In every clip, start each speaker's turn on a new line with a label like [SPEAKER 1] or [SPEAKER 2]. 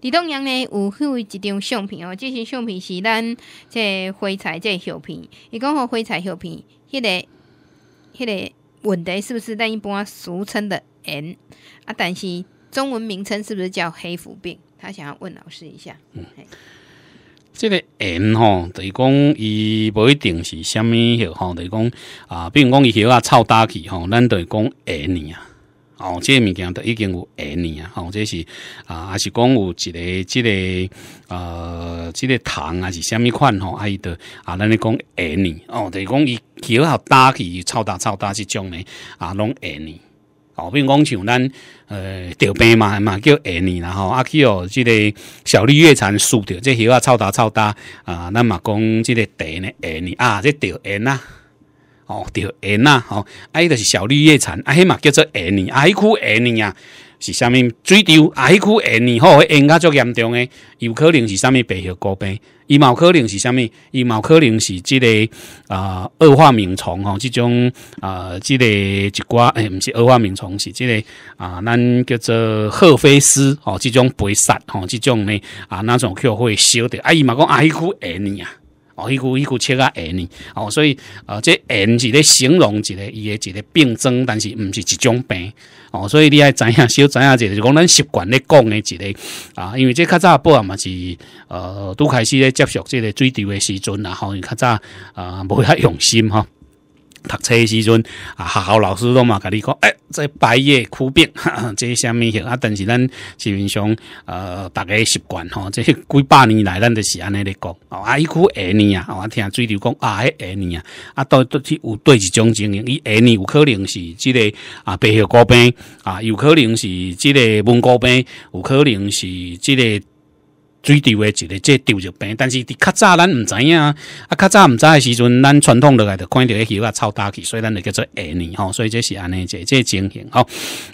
[SPEAKER 1] 李东阳呢有翕一张相片哦，这张相片是咱这花材这相片，伊讲吼灰材相片，迄个迄个问题是不是咱一般俗称的 N 啊？但是中文名称是不是叫黑腐病？他想要问老师一下。嗯，这个 N 吼等是讲伊无一定是物么吼，等是讲啊，比如讲伊许个臭大气吼，咱等于讲 N 啊。哦，这物件都已经有下年啊！哦，这是啊，是讲有一个、即个呃、即个糖啊，是虾米款吼？啊伊的啊，咱咧讲下年哦，等是讲伊起好搭起，超大超大即种咧啊，拢下年哦。比如讲像咱呃调病嘛，嘛叫下年，然后啊去哦，即个小绿叶蚕输条，这些啊超大超大啊，咱嘛讲即个地呢下年啊，这调二啊。哦对因啊吼，啊伊著是小绿叶蝉啊迄嘛叫做 a 呢啊迄区 a 呢啊是啥物水丢啊迄区 a 呢吼迄 a 较足严重诶伊有可能是啥物白血高病，伊嘛有可能是啥物伊嘛有可能是即个啊恶化敏虫吼即种啊即个一寡诶毋是恶化敏虫是即个啊咱叫做赫菲斯吼即种白虱吼即种呢啊那种叫会烧着啊伊嘛讲啊迄区 a 呢啊哦，一股一股切啊癌呢，哦，所以呃，这癌是咧形容一个伊诶一个病症，但是唔是一种病哦，所以你爱知影，小知影就讲咱习惯咧讲的一个啊，因为这较早播嘛是呃都开始咧接触这个水痘的时阵，然后伊较早啊无遐用心哈。读册时阵啊，学校老师都嘛甲你讲，哎，这白夜苦病，这是物么？啊，但是咱基本上呃，大家习惯吼，这几百年来咱着是安尼咧讲。啊，伊讲癌年啊，我听水流讲啊，迄下年啊，啊，都都去有对一种情形，伊下年有可能是即个啊白血高病啊，有可能是即个蒙古病，有可能是即个。水底诶一个这糖尿病，但是伫较早咱毋知影啊，啊较早毋知诶时阵，咱传统落来就看到个叶啊臭大去，所以咱就叫做寒年吼，所以这是安尼，这这情形好。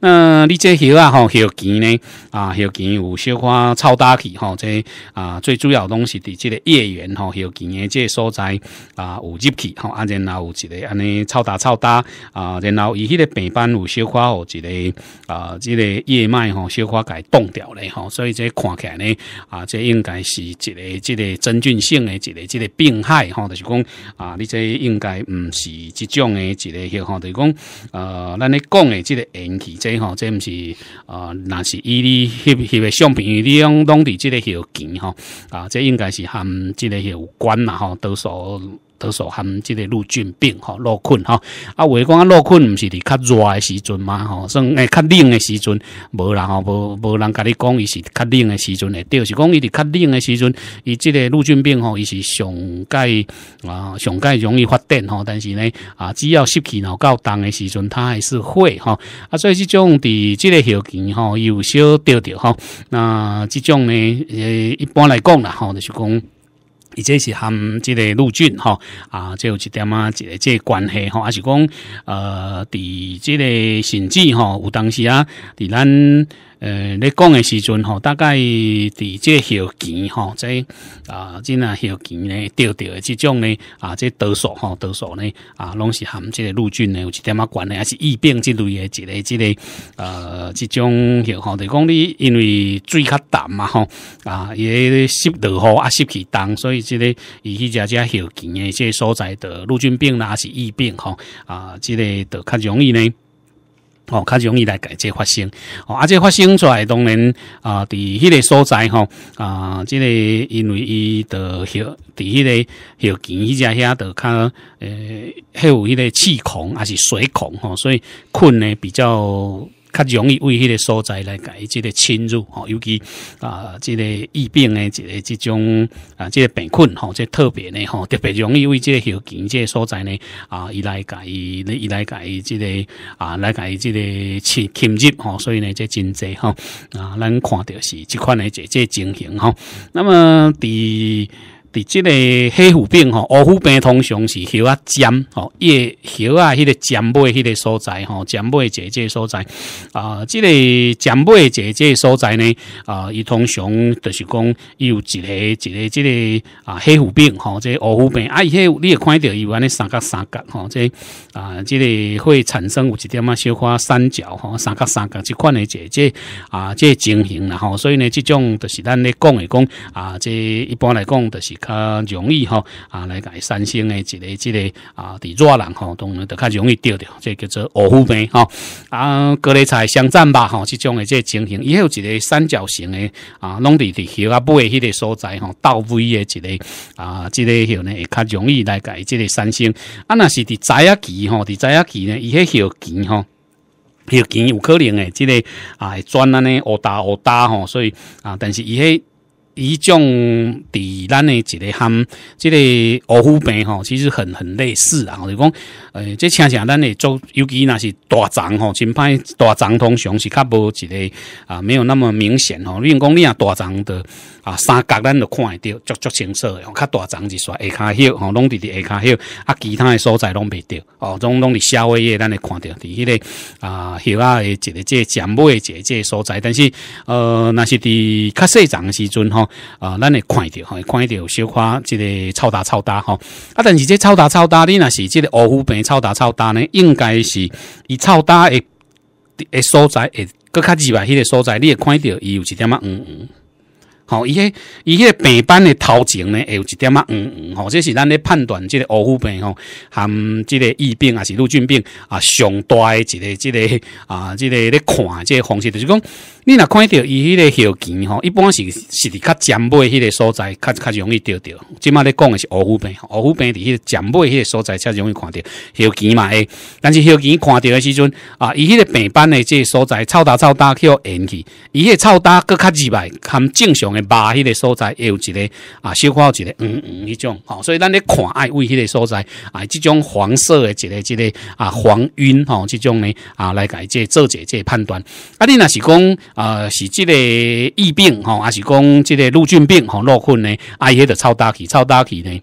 [SPEAKER 1] 那你这叶啊吼叶尖呢啊叶尖有小可臭大去吼，这啊最主要拢是伫即个叶缘吼叶尖嘅这所在啊有入去吼，啊然后有一个安尼臭大臭大啊，然后伊迄个病斑有小可吼，一个啊这个叶脉吼小块解冻掉咧吼，所以这看起来呢啊这。这应该是一个、一个真菌性的一个、一个病害哈，就是讲啊，你这应该不是这种的，一个吼，就是讲呃，咱咧讲的这个引起这吼，这不是呃，那是伊你翕翕的相片你用当地这个条件哈啊，这应该是和这个有关啦吼，多数。得手含即个陆菌病吼，落困吼。啊！我讲啊，落困毋是伫较热的时阵嘛吼，算诶，较冷的时阵无人吼，无无人甲你讲，伊是较冷的时阵诶。第是讲伊伫较冷的时阵，伊即个陆菌病吼，伊是上盖啊，上盖容易发展吼。但是呢啊，只要湿气吼够重的时阵，它还是会吼。啊。所以即种伫即个条件吼，有小掉掉吼，那即种呢，诶，一般来讲啦，吼，就是讲。伊这是含即个陆军吼啊，即有一点啊，即个即个关系吼，还是讲呃，伫即个甚至吼，有当时啊，伫咱。呃，你讲的时阵吼，大概伫这后期吼，这啊，即呐后期咧钓钓的这种咧啊，即多数吼，多数咧啊，拢是含即个陆军咧有一点啊关系，还是疫病之类的，即类即类呃，这种后吼，就讲你因为水较淡嘛吼，啊，也湿热雨啊，湿气重，所以即个伊去遮加后诶，的这所在的陆军病啦，还是疫病吼啊，即个都较容易呢。哦，较容易来解这发生，哦，啊，这发生出来当然，啊，伫迄个所在吼，啊，即个因为伊迄伫迄个迄见迄只遐，就较，诶，迄有迄个气孔还是水孔吼，所以困呢比较。较容易为迄个所在来改，即个侵入吼，尤其啊，即个疫病诶，即个即种啊，即个病菌吼，即特别呢吼，特别容易为即个小即个所在呢啊，伊来改，来来改，即个啊，来改，即个侵侵入吼，所以呢，即真济吼啊，咱看到是即款诶，这这情形吼，那么伫。即个黑虎病吼，黑虎病通常是叶啊尖吼，叶叶啊迄个尖尾迄个所在吼，尖尾姐姐所在。啊，即个尖尾姐姐所在呢？啊，伊通常就是讲有一个一个即个啊黑虎病吼，即个黑虎病啊，伊迄你也看到伊有安尼三角三角吼，即啊即个会产生有一点啊小花三角吼，三角三角即款的姐姐啊，即个情形啦吼。所以呢，即种就是咱咧讲的讲啊，即一般来讲就是。啊，容易吼啊，来伊三星的一个、一个啊，伫热人吼，当然就较容易钓着，这叫做乌副边吼啊，各类菜相战吧吼，这种的这情形以有一个三角形的啊，拢伫伫叶啊，尾迄个所在吼，倒位的一个啊，一个叶呢，会较容易来伊这个三星啊，那是伫摘啊期吼，伫摘啊期呢，伊些叶紧吼。叶旗有可能诶，这个啊，转安尼乌打乌打吼，所以啊，但是伊些。一种伫咱诶一个含，即个皮肤病吼，其实很很类似啊，就讲诶，即常常咱诶做，尤其那是大肠吼，真歹大肠通常是较无一个啊，没有那么明显吼。另外讲你啊大肠的啊，三角咱都看会到，足足青色，较大肠就煞下骹血吼，拢伫伫下骹血啊，其他诶所在拢袂到，哦，拢拢伫消化液咱会看到伫迄个啊血啊诶一个即静尾的一个所在，但是呃，那是伫较细长诶时阵吼。啊，咱会看一掉，看着有小看即个超大超大吼。啊，但是这超大超大，你若是即个乌伏病超大超大呢？应该是伊超大诶诶所在诶，搁较几吧？迄个所在你会看着伊有一点黄。黄吼伊迄伊迄个病斑的头前呢，会有一点啊，黄黄吼，这是咱咧判断即个乌伏病吼，含即个疫病啊，是陆菌病啊，上大的一个，即个啊，即个咧看，即个方式就是讲。你若看到伊迄个锈筋吼，一般是是伫较尖尾迄个所在，较较容易钓到。即马咧讲的是病，乌湖病伫迄个尖尾迄个所在，较容易看到锈筋嘛。诶，但是锈筋看到的时阵啊，伊迄个平斑的即个所在，超大超大互淹去，伊个臭大佫较直白，含正常的肉迄个所在，会有一个啊，小块一个黄黄迄种。哦，所以咱咧看爱为迄个所在，啊，即种黄色的一个、一个啊，黄晕吼，即种呢啊，来伊即做者即判断。啊，你若是讲？啊，是这个疫病吼，还是讲这个陆军病吼？落困呢，阿迄个臭大去，臭大去呢。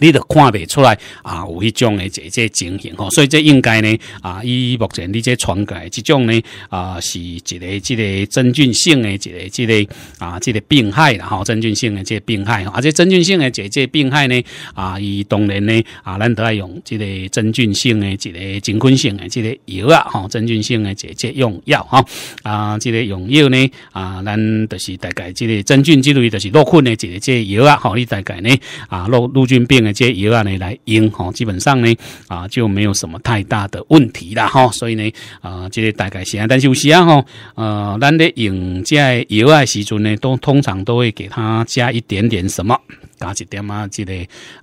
[SPEAKER 1] 你都看未出来啊？有迄种诶，这这情形吼，所以这应该呢啊，伊目前你这传染这种呢啊，是一个、一个真菌性诶、一个、一个啊、即个病害啦吼，真菌性诶这病害吼，啊、且真菌性诶这这病害呢啊，伊当然呢啊，咱都要用这个真菌性诶一个真菌性诶这个药啊吼，真菌性诶这这用药哈啊，这个用药呢啊，咱就是大概这个真菌之类就是落菌诶一个这药啊，吼你大概呢啊，落陆军病。这些油啊呢来用哈，基本上呢啊就没有什么太大的问题了哈，所以呢啊这些大概是啊，但是有时啊哈，呃咱在用这油啊时阵呢，都通常都会给它加一点点什么。加一点啊？即个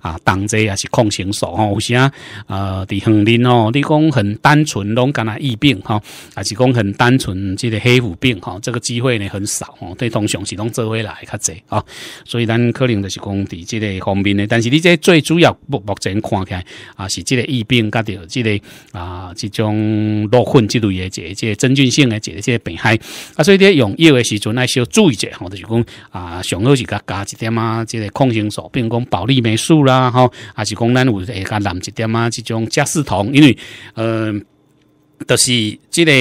[SPEAKER 1] 啊，当灾也是抗生素吼，有时啊，呃，伫恒林哦，你讲很单纯拢干那疫病吼，还是讲很单纯即个黑腐病吼，这个机会呢很少哦。对通常是拢做伙来较济吼，所以咱可能就是讲，伫即个方面呢。但是你即最主要目目前看起来啊，是即个疫病加着即个啊，即种落粉之类嘢，即即真菌性的即即病害啊。所以咧用药的时阵，来少注意者吼，就是讲啊，上好是加加一点啊，即个抗生。比如讲，保力霉素啦，吼，还是讲咱有会较难一点啊，即种加湿同，因为，呃，就是即个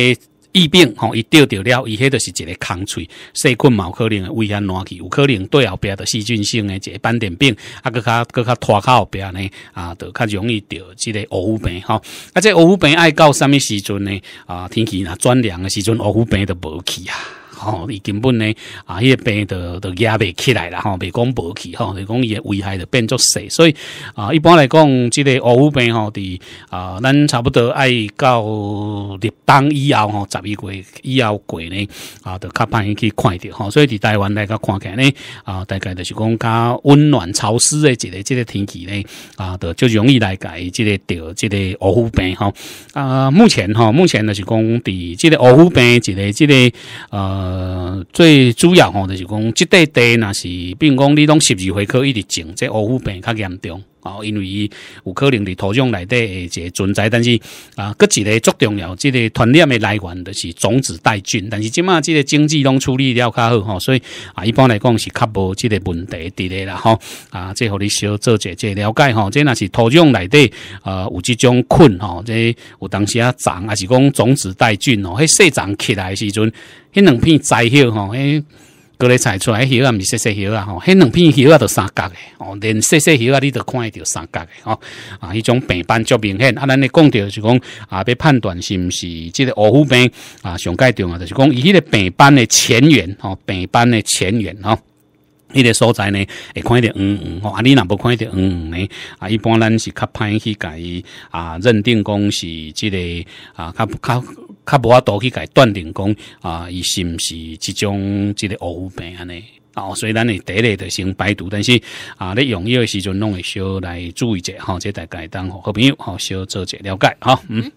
[SPEAKER 1] 疫病吼，伊钓着了，伊迄就是一个康喙细菌、嘛，可能会危险暖气，有可能对后壁的细菌性的一个斑点病，啊，佮佮较拖靠后壁呢，啊，就较容易得即个乌病吼。啊，即乌病爱到啥物时阵呢？啊，天气若转凉的时阵，乌病就无去啊。吼，伊根本呢啊，迄个病就就压未起来啦吼，未讲无去吼，就讲伊个危害就变作细，所以啊，一般来讲，即个奥乌病吼，伫啊，咱差不多爱到立冬以后吼，十二月以后过呢啊，就较歹去看着吼，所以伫台湾来个看起来呢啊，大概就是讲较温暖潮湿的即个即个天气呢啊，就就容易来解即个得即个奥乌病吼啊，目前吼，目前就是讲伫即个奥乌病即个即个呃。呃，最主要吼就是讲，这块地若是，比如讲你拢十二回可一直种，这乌腐病较严重。哦，因为伊有可能伫土壤内底一个存在，但是啊，搁一个足重要，即个团染的来源就是种子带菌，但是即马即个经济拢处理了较好，所以啊，一般来讲是较无即个问题伫咧啦，吼。啊，即互你小做一即了解，吼，即若是土壤内底呃有即种菌，吼，即有当时啊长，还是讲种子带菌哦，迄细长起来时阵，迄两片栽起，吼，迄。隔离采出来叶啊，唔细细叶啊，吼，迄两片叶啊都三角的，哦，连细细叶啊你都看会着三角的，吼，啊，迄种白斑足明显，啊，咱咧讲到是讲啊，要判断是毋是即个恶虎病啊，上阶段啊，就是讲伊迄个白斑的前缘，吼，白斑的前缘，吼，迄个所在呢，会看一黄黄吼，啊，你若无看一条，黄黄呢？啊，一般咱是较歹去甲伊啊，认定讲是即个，啊，较较。卡无法度去伊断定讲啊，伊是毋是即种即个恶病安尼。哦，虽然你第内得先排毒，但是啊，你用药的时阵拢会小来注意者，哈，即大概当好朋友，好小做者了解，哈，嗯。